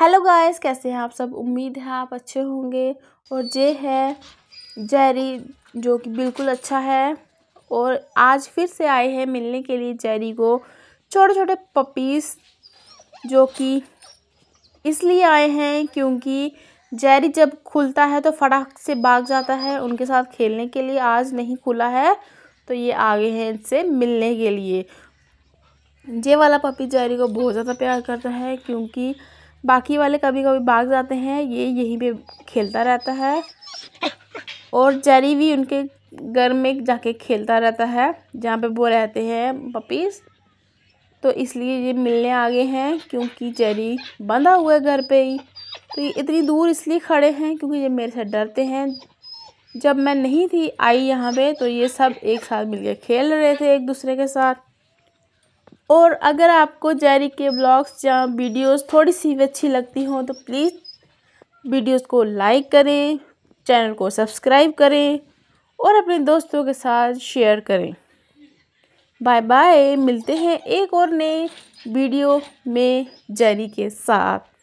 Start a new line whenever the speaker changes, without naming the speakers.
hello guys कैसे हैं आप सब उम्मीद है आप अच्छे होंगे और ये है जेरी जो कि बिल्कुल अच्छा है और आज फिर से आए हैं मिलने के लिए जेरी को छोटे छोटे पपीस जो कि इसलिए आए हैं क्योंकि जेरी जब खुलता है तो फटाक से भाग जाता है उनके साथ खेलने के लिए आज नहीं खुला है तो ये आगे हैं इनसे मिलने के लिए ये वाला पपी जेरी को बहुत ज़्यादा प्यार करता है क्योंकि बाकी वाले कभी कभी भाग जाते हैं ये यहीं पे खेलता रहता है और जेरी भी उनके घर में जाके खेलता रहता है जहाँ पे वो रहते हैं पपीस तो इसलिए ये मिलने आ गए हैं क्योंकि जेरी बंधा हुआ है घर पे ही तो ये इतनी दूर इसलिए खड़े हैं क्योंकि ये मेरे से डरते हैं जब मैं नहीं थी आई यहाँ पे तो ये सब एक साथ मिलकर खेल रहे थे एक दूसरे के साथ और अगर आपको जैरी के ब्लॉग्स या वीडियोस थोड़ी सी भी अच्छी लगती हों तो प्लीज़ वीडियोस को लाइक करें चैनल को सब्सक्राइब करें और अपने दोस्तों के साथ शेयर करें बाय बाय मिलते हैं एक और नए वीडियो में जैरी के साथ